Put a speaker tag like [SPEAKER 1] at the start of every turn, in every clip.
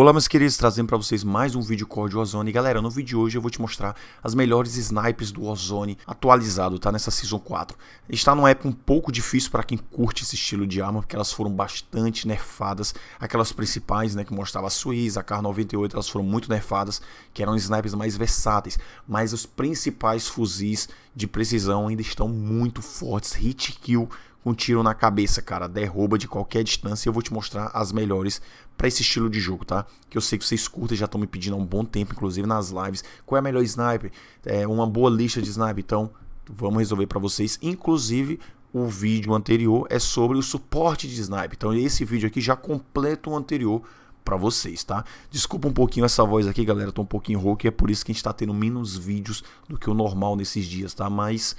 [SPEAKER 1] Olá meus queridos, trazendo para vocês mais um vídeo core de Ozone. Galera, no vídeo de hoje eu vou te mostrar as melhores snipes do Ozone atualizado, tá? Nessa Season 4. Está numa época um pouco difícil para quem curte esse estilo de arma, porque elas foram bastante nerfadas. Aquelas principais, né, que mostrava a Suíça, a Kar 98, elas foram muito nerfadas, que eram snipes mais versáteis. Mas os principais fuzis de precisão ainda estão muito fortes, hit kill um tiro na cabeça, cara. Derruba de qualquer distância. Eu vou te mostrar as melhores para esse estilo de jogo, tá? Que eu sei que vocês curtem, já estão me pedindo há um bom tempo, inclusive nas lives. Qual é a melhor sniper? É uma boa lista de sniper. Então, vamos resolver para vocês. Inclusive, o vídeo anterior é sobre o suporte de sniper. Então, esse vídeo aqui já completa o anterior para vocês, tá? Desculpa um pouquinho essa voz aqui, galera. Tô um pouquinho rouco e é por isso que a gente tá tendo menos vídeos do que o normal nesses dias, tá? Mas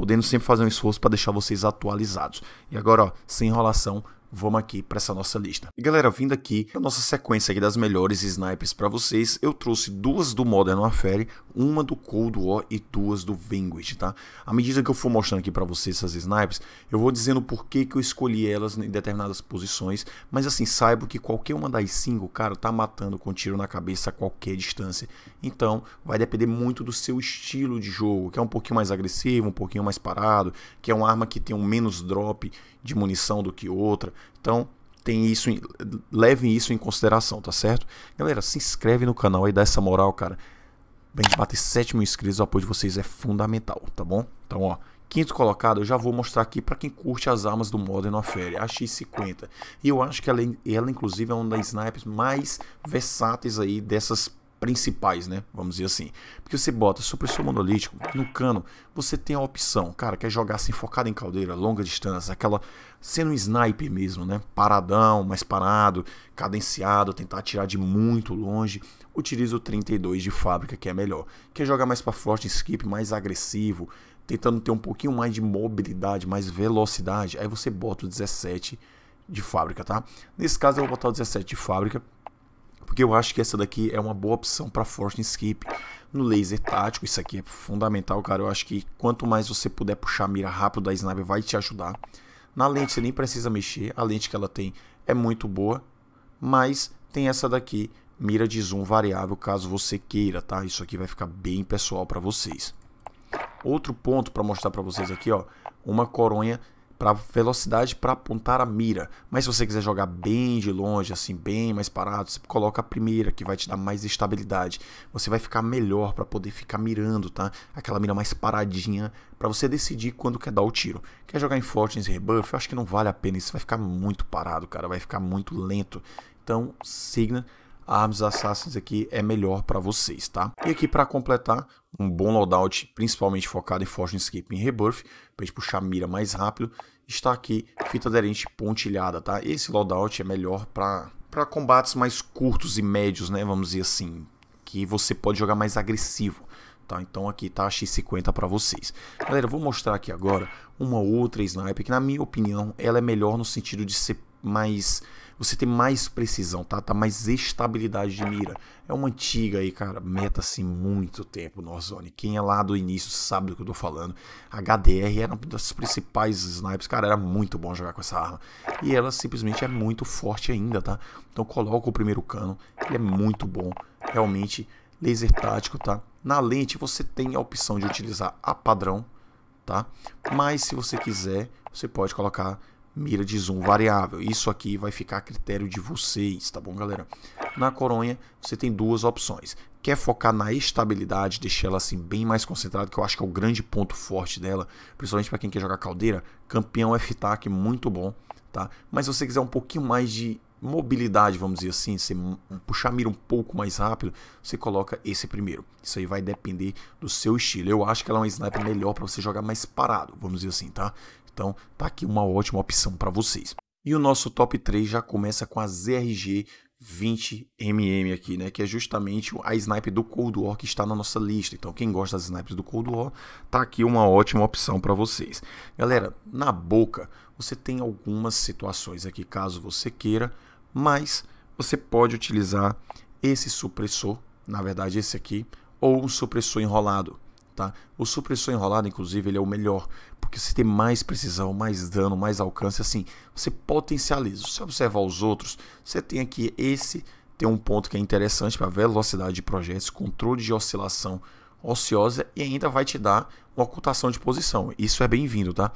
[SPEAKER 1] podendo sempre fazer um esforço para deixar vocês atualizados. E agora, ó, sem enrolação, vamos aqui para essa nossa lista. E galera, vindo aqui a nossa sequência aqui das melhores snipers para vocês, eu trouxe duas do Modern Warfare, uma do Cold War e duas do Vanguard, tá? À medida que eu for mostrando aqui para vocês essas snipes, eu vou dizendo por que, que eu escolhi elas em determinadas posições, mas assim, saiba que qualquer uma das cinco, cara, tá matando com tiro na cabeça a qualquer distância. Então, vai depender muito do seu estilo de jogo, que é um pouquinho mais agressivo, um pouquinho mais parado, que é uma arma que tem um menos drop de munição do que outra, então, tem isso, levem isso em consideração, tá certo? Galera, se inscreve no canal e dá essa moral, cara. Bem, bater 7 mil inscritos, o apoio de vocês é fundamental, tá bom? Então, ó, quinto colocado, eu já vou mostrar aqui para quem curte as armas do Modern Warfare, a X50. E eu acho que ela, ela inclusive, é uma das snipers mais versáteis aí dessas principais, né? Vamos dizer assim. Porque você bota supressor monolítico no cano, você tem a opção, cara, quer jogar assim focado em caldeira, longa distância, aquela sendo um sniper mesmo, né? Paradão, mais parado, cadenciado, tentar atirar de muito longe. Utiliza o 32 de fábrica, que é melhor. Quer jogar mais para forte skip, mais agressivo, tentando ter um pouquinho mais de mobilidade, mais velocidade, aí você bota o 17 de fábrica, tá? Nesse caso eu vou botar o 17 de fábrica porque eu acho que essa daqui é uma boa opção para Force Escape. No laser tático, isso aqui é fundamental, cara. Eu acho que quanto mais você puder puxar a mira rápido da sniper, vai te ajudar. Na lente você nem precisa mexer, a lente que ela tem é muito boa, mas tem essa daqui, mira de zoom variável, caso você queira, tá? Isso aqui vai ficar bem pessoal para vocês. Outro ponto para mostrar para vocês aqui, ó, uma coronha para velocidade para apontar a mira. Mas se você quiser jogar bem de longe, assim, bem mais parado, você coloca a primeira, que vai te dar mais estabilidade. Você vai ficar melhor para poder ficar mirando, tá? Aquela mira mais paradinha para você decidir quando quer dar o tiro. Quer jogar em Fortnite Rebuff? Eu acho que não vale a pena, isso vai ficar muito parado, cara, vai ficar muito lento. Então, Signa Arms Assassins aqui é melhor para vocês, tá? E aqui para completar, um bom loadout, principalmente focado em Forge Escape e Rebirth, para gente puxar a mira mais rápido, está aqui fita aderente pontilhada, tá? Esse loadout é melhor para combates mais curtos e médios, né? Vamos dizer assim, que você pode jogar mais agressivo. Tá, então aqui tá a X50 para vocês. Galera, eu vou mostrar aqui agora uma outra sniper que na minha opinião ela é melhor no sentido de ser mais você tem mais precisão, tá? Tá mais estabilidade de mira. É uma antiga aí, cara, meta assim muito tempo no Warzone. Quem é lá do início sabe do que eu tô falando. HDR era uma das principais snipes, cara, era muito bom jogar com essa arma. E ela simplesmente é muito forte ainda, tá? Então coloca o primeiro cano, ele é muito bom, realmente laser tático, tá? Na lente você tem a opção de utilizar a padrão, tá? Mas se você quiser, você pode colocar mira de zoom variável. Isso aqui vai ficar a critério de vocês, tá bom, galera? Na coronha, você tem duas opções. Quer focar na estabilidade, deixar ela assim bem mais concentrada, que eu acho que é o grande ponto forte dela, principalmente para quem quer jogar caldeira, campeão F-TAC, muito bom, tá? Mas se você quiser um pouquinho mais de mobilidade, vamos dizer assim, você puxar a mira um pouco mais rápido, você coloca esse primeiro. Isso aí vai depender do seu estilo. Eu acho que ela é uma sniper melhor para você jogar mais parado, vamos dizer assim, tá? Então, tá aqui uma ótima opção para vocês. E o nosso top 3 já começa com a ZRG 20mm aqui, né, que é justamente a sniper do Cold War que está na nossa lista. Então, quem gosta das snipers do Cold War, tá aqui uma ótima opção para vocês. Galera, na boca, você tem algumas situações aqui caso você queira, mas você pode utilizar esse supressor, na verdade esse aqui, ou um supressor enrolado. Tá? O supressor enrolado, inclusive, ele é o melhor, porque você tem mais precisão, mais dano, mais alcance, assim, você potencializa. Se você observar os outros, você tem aqui esse, tem um ponto que é interessante para velocidade de projetos, controle de oscilação ociosa e ainda vai te dar uma ocultação de posição. Isso é bem-vindo, tá?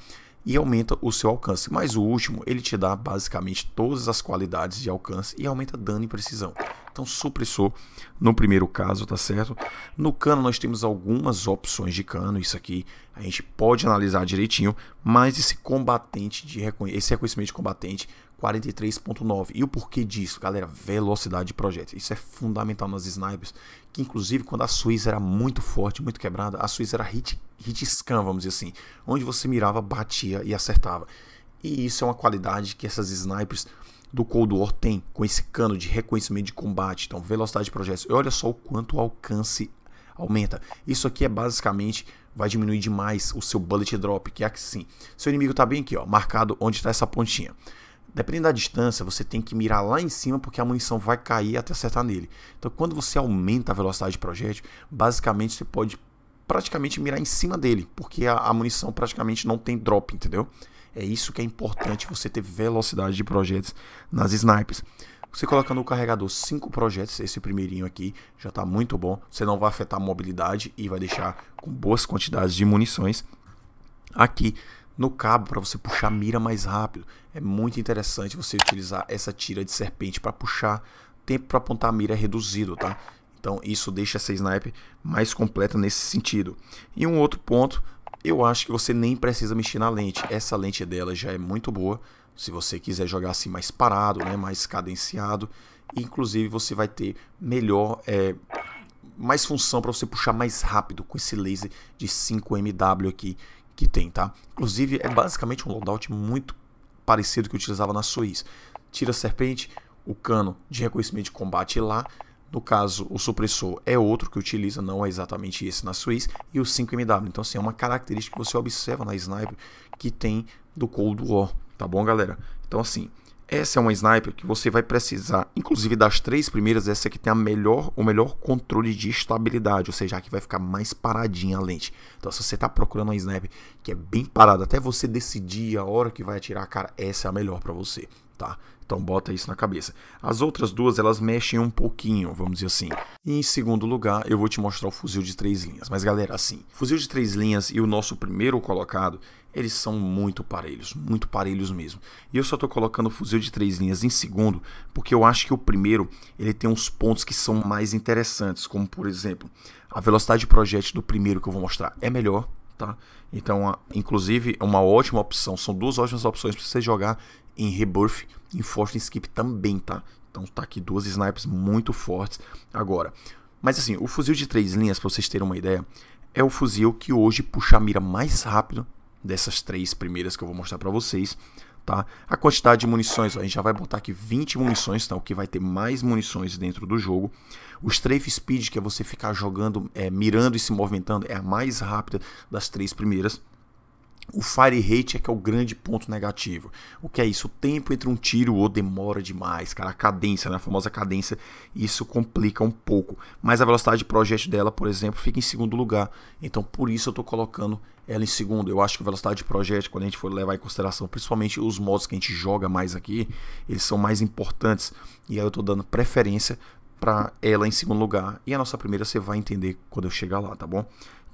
[SPEAKER 1] e aumenta o seu alcance. Mas o último, ele te dá basicamente todas as qualidades de alcance e aumenta dano e precisão. Então, supressor no primeiro caso, tá certo? No cano, nós temos algumas opções de cano. Isso aqui a gente pode analisar direitinho. Mas esse combatente de recon... esse reconhecimento de combatente 43.9. E o porquê disso, galera? Velocidade de projeto. Isso é fundamental nas snipers. Que inclusive, quando a Suíça era muito forte, muito quebrada, a Suíça era hit hit scan, vamos dizer assim, onde você mirava, batia e acertava. E isso é uma qualidade que essas snipers do Cold War tem com esse cano de reconhecimento de combate, então velocidade de projétil. E olha só o quanto o alcance aumenta. Isso aqui é basicamente vai diminuir demais o seu bullet drop, que é assim. Seu inimigo está bem aqui, ó, marcado onde está essa pontinha. Dependendo da distância, você tem que mirar lá em cima porque a munição vai cair até acertar nele. Então, quando você aumenta a velocidade de projétil, basicamente você pode praticamente mirar em cima dele, porque a, a munição praticamente não tem drop, entendeu? É isso que é importante, você ter velocidade de projetos nas snipes. Você colocando o carregador 5 projetos, esse primeirinho aqui já está muito bom. Você não vai afetar a mobilidade e vai deixar com boas quantidades de munições. Aqui no cabo para você puxar a mira mais rápido. É muito interessante você utilizar essa tira de serpente para puxar. Tempo para apontar a mira é reduzido, tá? Então isso deixa essa snipe mais completa nesse sentido. E um outro ponto, eu acho que você nem precisa mexer na lente. Essa lente dela já é muito boa. Se você quiser jogar assim mais parado, né, mais cadenciado, inclusive você vai ter melhor, é, mais função para você puxar mais rápido com esse laser de 5MW aqui que tem, tá? Inclusive é basicamente um loadout muito parecido que eu utilizava na Suíça. Tira a serpente, o cano de reconhecimento de combate lá no caso, o supressor é outro que utiliza, não é exatamente esse na Swiss, e o 5MW. Então, assim, é uma característica que você observa na Sniper que tem do Cold War, tá bom, galera? Então, assim, essa é uma Sniper que você vai precisar, inclusive das três primeiras, essa é que tem a melhor, o melhor controle de estabilidade, ou seja, a que vai ficar mais paradinha a lente. Então, se você está procurando uma Sniper que é bem parada, até você decidir a hora que vai atirar, cara, essa é a melhor para você, tá? Então bota isso na cabeça. As outras duas elas mexem um pouquinho, vamos dizer assim. E em segundo lugar, eu vou te mostrar o fuzil de três linhas. Mas galera, assim, fuzil de três linhas e o nosso primeiro colocado, eles são muito parelhos, muito parelhos mesmo. E eu só estou colocando o fuzil de três linhas em segundo, porque eu acho que o primeiro ele tem uns pontos que são mais interessantes, como por exemplo, a velocidade de projeto do primeiro que eu vou mostrar é melhor, tá? Então, inclusive, é uma ótima opção, são duas ótimas opções para você jogar em Rebirth, em Forte Skip também, tá? Então tá aqui duas snipes muito fortes agora. Mas assim, o fuzil de três linhas, para vocês terem uma ideia, é o fuzil que hoje puxa a mira mais rápido dessas três primeiras que eu vou mostrar para vocês, tá? A quantidade de munições, ó, a gente já vai botar aqui 20 munições, tá? O que vai ter mais munições dentro do jogo. O strafe speed, que é você ficar jogando, é, mirando e se movimentando, é a mais rápida das três primeiras, o fire rate é que é o grande ponto negativo. O que é isso? O tempo entre um tiro ou demora demais, cara. A cadência, né? a famosa cadência, isso complica um pouco. Mas a velocidade de projétil dela, por exemplo, fica em segundo lugar. Então, por isso eu estou colocando ela em segundo. Eu acho que a velocidade de projétil, quando a gente for levar em consideração, principalmente os modos que a gente joga mais aqui, eles são mais importantes. E aí eu estou dando preferência para ela em segundo lugar. E a nossa primeira você vai entender quando eu chegar lá, tá bom?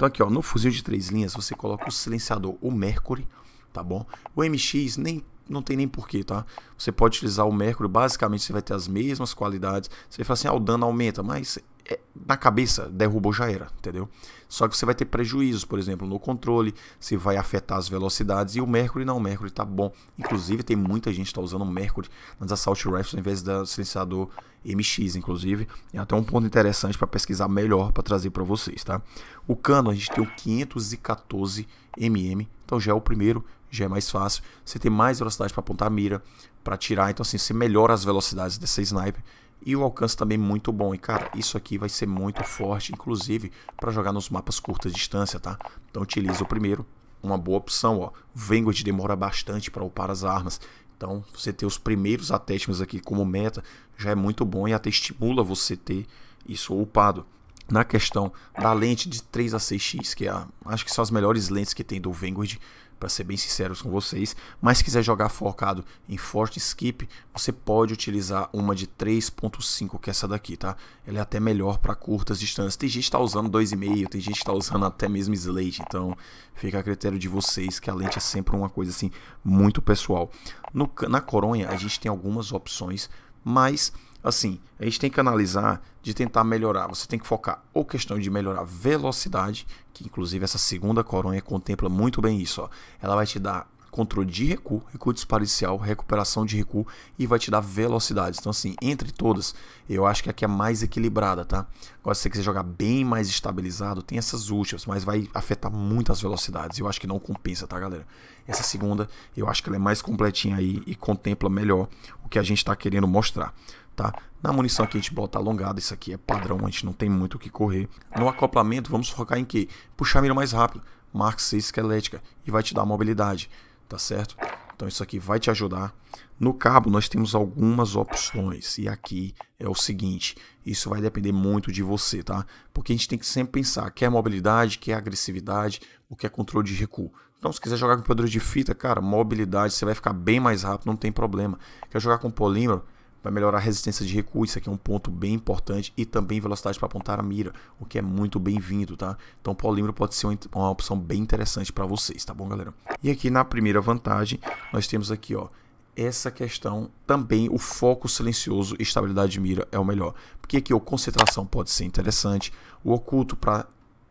[SPEAKER 1] Então aqui, ó, no fuzil de três linhas, você coloca o silenciador, o Mercury, tá bom? O MX nem não tem nem porquê, tá? Você pode utilizar o Mercury, basicamente você vai ter as mesmas qualidades. Você fala assim, ah, o dano aumenta, mas é, na cabeça, derrubou, já era, entendeu? Só que você vai ter prejuízos, por exemplo, no controle, se vai afetar as velocidades, e o Mercury não, o Mercury tá bom. Inclusive, tem muita gente que está usando o Mercury nas Assault Rifles em vez do silenciador MX, inclusive. É até um ponto interessante para pesquisar melhor, para trazer para vocês, tá? O cano, a gente tem o 514mm, então já é o primeiro, já é mais fácil. Você tem mais velocidade para apontar a mira, para tirar, então assim, você melhora as velocidades desse sniper, e o alcance também muito bom. E cara, isso aqui vai ser muito forte, inclusive para jogar nos mapas curta distância, tá? Então utiliza o primeiro, uma boa opção, ó. Vanguard demora bastante para upar as armas. Então, você ter os primeiros attachments aqui como meta já é muito bom e até estimula você ter isso upado. Na questão da lente de 3 a 6x, que é a, acho que são as melhores lentes que tem do Vanguard, para ser bem sinceros com vocês, mas se quiser jogar focado em forte skip, você pode utilizar uma de 3.5, que é essa daqui, tá? Ela é até melhor para curtas distâncias. Tem gente que tá usando 2,5, tem gente que tá usando até mesmo slate, então fica a critério de vocês que a lente é sempre uma coisa assim muito pessoal. No, na coronha a gente tem algumas opções, mas assim, a gente tem que analisar de tentar melhorar. Você tem que focar ou questão de melhorar velocidade, que inclusive essa segunda coronha contempla muito bem isso. Ó. Ela vai te dar controle de recuo, recuo disparicial, recuperação de recuo e vai te dar velocidade. Então, assim, entre todas, eu acho que aqui é mais equilibrada, tá? Agora, se você quiser jogar bem mais estabilizado, tem essas últimas, mas vai afetar muito as velocidades. Eu acho que não compensa, tá, galera? Essa segunda, eu acho que ela é mais completinha aí e contempla melhor o que a gente está querendo mostrar tá? Na munição aqui a gente bota alongada, isso aqui é padrão, a gente não tem muito o que correr. No acoplamento vamos focar em quê? Puxar a mira mais rápido, Mark 6 esquelética é e vai te dar mobilidade, tá certo? Então isso aqui vai te ajudar. No cabo nós temos algumas opções e aqui é o seguinte, isso vai depender muito de você, tá? Porque a gente tem que sempre pensar, quer mobilidade, quer agressividade, o que é controle de recuo. Então, se quiser jogar com pedreiro de fita, cara, mobilidade, você vai ficar bem mais rápido, não tem problema. Quer jogar com polímero? vai melhorar a resistência de recuo, isso aqui é um ponto bem importante, e também velocidade para apontar a mira, o que é muito bem-vindo, tá? Então polímero pode ser uma opção bem interessante para vocês, tá bom, galera? E aqui na primeira vantagem, nós temos aqui, ó, essa questão também o foco silencioso e estabilidade de mira é o melhor. Porque aqui o concentração pode ser interessante, o oculto para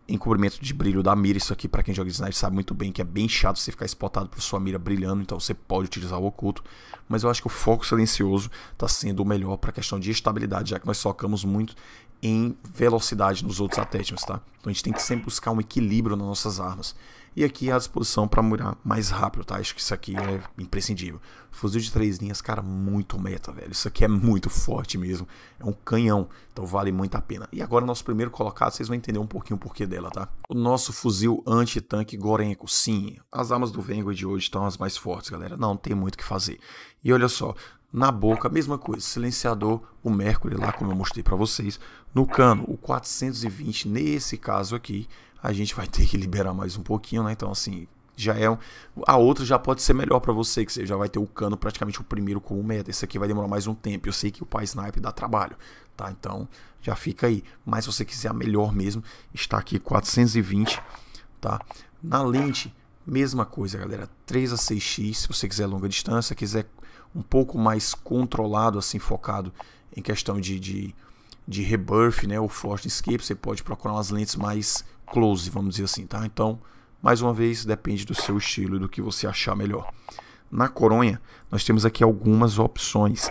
[SPEAKER 1] encobrimento de brilho da mira. Isso aqui, para quem joga Sniper, sabe muito bem que é bem chato você ficar spotado por sua mira brilhando, então você pode utilizar o oculto. Mas eu acho que o foco silencioso está sendo o melhor para a questão de estabilidade, já que nós focamos muito em velocidade nos outros attachments, tá? Então a gente tem que sempre buscar um equilíbrio nas nossas armas. E aqui a disposição para mirar mais rápido, tá? Acho que isso aqui é imprescindível. Fuzil de três linhas, cara, muito meta, velho. Isso aqui é muito forte mesmo. É um canhão, então vale muito a pena. E agora nosso primeiro colocado, vocês vão entender um pouquinho o porquê dela, tá? O nosso fuzil anti-tanque Gorenko. Sim, as armas do Vanguard de hoje estão as mais fortes, galera. Não, não tem muito o que fazer. E olha só, na boca, mesma coisa, silenciador, o Mercury lá, como eu mostrei para vocês, no cano, o 420, nesse caso aqui, a gente vai ter que liberar mais um pouquinho, né? Então, assim, já é um... a outra já pode ser melhor para você, que você já vai ter o cano praticamente o primeiro com o meta. Esse aqui vai demorar mais um tempo. Eu sei que o pai snipe dá trabalho, tá? Então já fica aí. Mas se você quiser a melhor mesmo, está aqui 420, tá? Na lente mesma coisa, galera. 3 a 6x, se você quiser longa distância, quiser um pouco mais controlado, assim, focado em questão de, de, de rebirth, né, ou floating escape, você pode procurar umas lentes mais close, vamos dizer assim, tá? Então, mais uma vez, depende do seu estilo e do que você achar melhor. Na coronha, nós temos aqui algumas opções.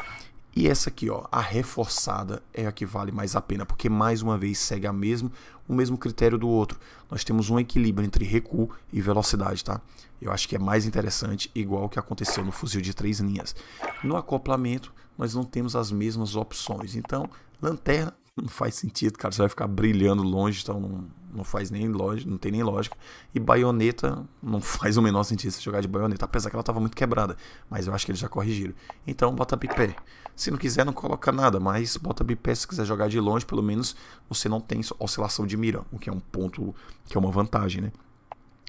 [SPEAKER 1] E essa aqui, ó, a reforçada é a que vale mais a pena, porque mais uma vez segue a mesmo o mesmo critério do outro. Nós temos um equilíbrio entre recuo e velocidade, tá? Eu acho que é mais interessante, igual o que aconteceu no fuzil de três linhas. No acoplamento, nós não temos as mesmas opções. Então, lanterna não faz sentido, cara. Você vai ficar brilhando longe, então não, não faz nem lógica, não tem nem lógica. E baioneta não faz o menor sentido você jogar de baioneta, apesar que ela estava muito quebrada, mas eu acho que eles já corrigiram. Então bota bipé. Se não quiser, não coloca nada, mas bota bipé se quiser jogar de longe, pelo menos você não tem oscilação de mira, o que é um ponto que é uma vantagem, né?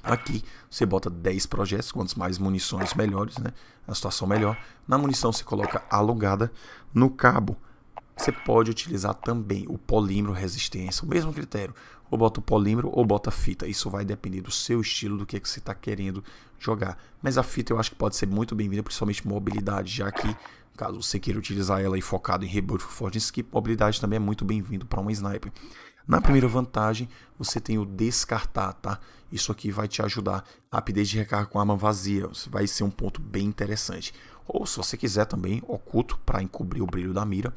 [SPEAKER 1] Aqui você bota 10 projetos, quantos mais munições melhores, né? A situação melhor. Na munição você coloca alongada, no cabo você pode utilizar também o polímero resistência, o mesmo critério. Ou bota polímero ou bota fita. Isso vai depender do seu estilo, do que, é que você está querendo jogar. Mas a fita eu acho que pode ser muito bem-vinda, principalmente mobilidade, já que caso você queira utilizar ela e focado em rebote forte skip, mobilidade também é muito bem-vindo para um sniper. Na primeira vantagem, você tem o descartar, tá? Isso aqui vai te ajudar. Rapidez de recarga com arma vazia, vai ser um ponto bem interessante. Ou se você quiser também, oculto para encobrir o brilho da mira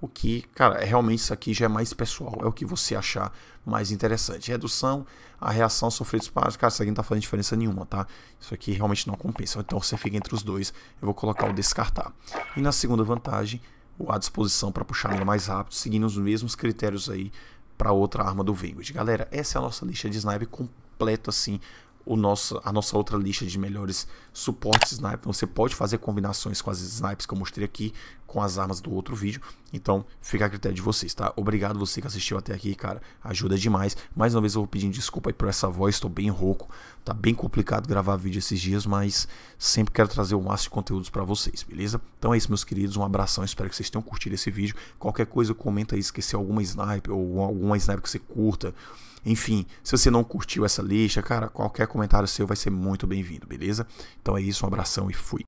[SPEAKER 1] o que, cara, realmente isso aqui já é mais pessoal, é o que você achar mais interessante. Redução, a reação sofrida disparos, cara, isso aqui não tá fazendo diferença nenhuma, tá? Isso aqui realmente não compensa, então você fica entre os dois, eu vou colocar o descartar. E na segunda vantagem, o à disposição para puxar mira mais rápido, seguindo os mesmos critérios aí para outra arma do Vanguard. Galera, essa é a nossa lista de sniper completa assim, o nosso, a nossa outra lista de melhores suportes sniper. Né? Então, você pode fazer combinações com as snipes que eu mostrei aqui, com as armas do outro vídeo. Então fica a critério de vocês, tá? Obrigado você que assistiu até aqui, cara. Ajuda demais. Mais uma vez eu vou pedindo desculpa aí por essa voz, estou bem rouco. Tá bem complicado gravar vídeo esses dias, mas sempre quero trazer o máximo de conteúdos para vocês, beleza? Então é isso, meus queridos. Um abração, espero que vocês tenham curtido esse vídeo. Qualquer coisa, comenta aí esqueceu alguma sniper ou alguma sniper que você curta enfim, se você não curtiu essa lista, cara, qualquer comentário seu vai ser muito bem-vindo, beleza? Então é isso, um abração e fui.